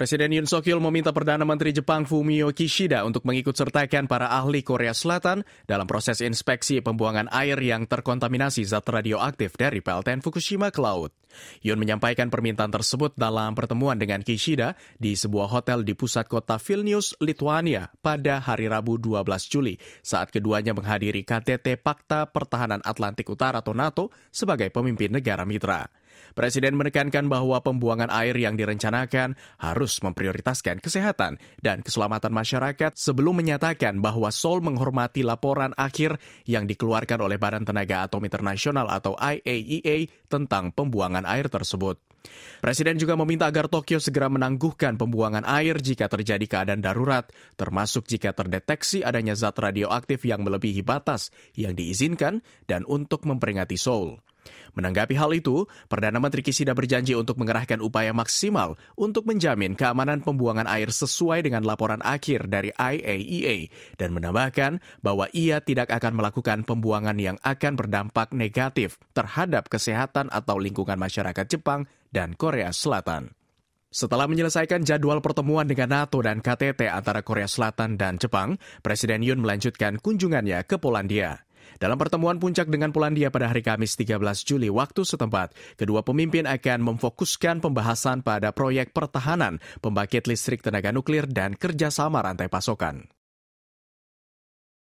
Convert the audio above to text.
Presiden Yoon Suk Yeol meminta Perdana Menteri Jepang Fumio Kishida untuk mengikut sertakan para ahli Korea Selatan dalam proses inspeksi pembuangan air yang terkontaminasi zat radioaktif dari PLTN Fukushima ke laut. Yoon menyampaikan permintaan tersebut dalam pertemuan dengan Kishida di sebuah hotel di pusat kota Vilnius, Lithuania pada hari Rabu 12 Juli saat keduanya menghadiri KTT Pakta Pertahanan Atlantik Utara atau NATO sebagai pemimpin negara mitra. Presiden menekankan bahwa pembuangan air yang direncanakan harus memprioritaskan kesehatan dan keselamatan masyarakat sebelum menyatakan bahwa Seoul menghormati laporan akhir yang dikeluarkan oleh Badan Tenaga Atom Internasional atau IAEA e tentang pembuangan air tersebut. Presiden juga meminta agar Tokyo segera menangguhkan pembuangan air jika terjadi keadaan darurat, termasuk jika terdeteksi adanya zat radioaktif yang melebihi batas yang diizinkan dan untuk memperingati Seoul. Menanggapi hal itu, Perdana Menteri Kishida berjanji untuk mengerahkan upaya maksimal untuk menjamin keamanan pembuangan air sesuai dengan laporan akhir dari IAEA e dan menambahkan bahwa ia tidak akan melakukan pembuangan yang akan berdampak negatif terhadap kesehatan atau lingkungan masyarakat Jepang dan Korea Selatan. Setelah menyelesaikan jadwal pertemuan dengan NATO dan KTT antara Korea Selatan dan Jepang, Presiden Yun melanjutkan kunjungannya ke Polandia. Dalam pertemuan puncak dengan Polandia pada hari Kamis 13 Juli waktu setempat, kedua pemimpin akan memfokuskan pembahasan pada proyek pertahanan, pembangkit listrik tenaga nuklir, dan kerjasama rantai pasokan.